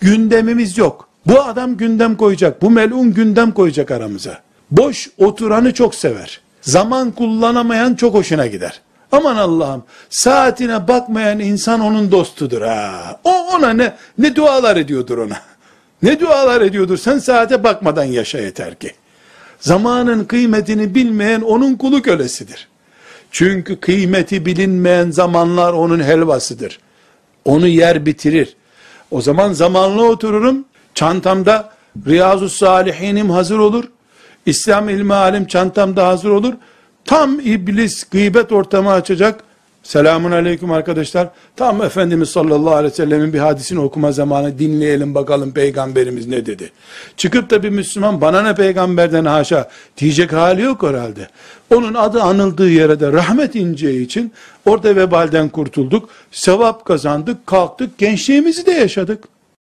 gündemimiz yok. Bu adam gündem koyacak. Bu melun gündem koyacak aramıza. Boş oturanı çok sever. Zaman kullanamayan çok hoşuna gider. Aman Allah'ım saatine bakmayan insan onun dostudur ha. O ona ne ne dualar ediyordur ona. Ne dualar ediyordur sen saate bakmadan yaşa yeter ki. Zamanın kıymetini bilmeyen onun kulu kölesidir. Çünkü kıymeti bilinmeyen zamanlar onun helvasıdır. Onu yer bitirir. O zaman zamanlı otururum. Çantamda Riyazu Salihinim hazır olur. İslam ilmi alim çantamda hazır olur. Tam iblis gıybet ortamı açacak. Selamun aleyküm arkadaşlar. Tam Efendimiz sallallahu aleyhi ve sellemin bir hadisini okuma zamanı dinleyelim bakalım peygamberimiz ne dedi. Çıkıp da bir Müslüman bana ne peygamberden haşa diyecek hali yok herhalde. Onun adı anıldığı yere de rahmet ineceği için orada vebalden kurtulduk. Sevap kazandık, kalktık, gençliğimizi de yaşadık.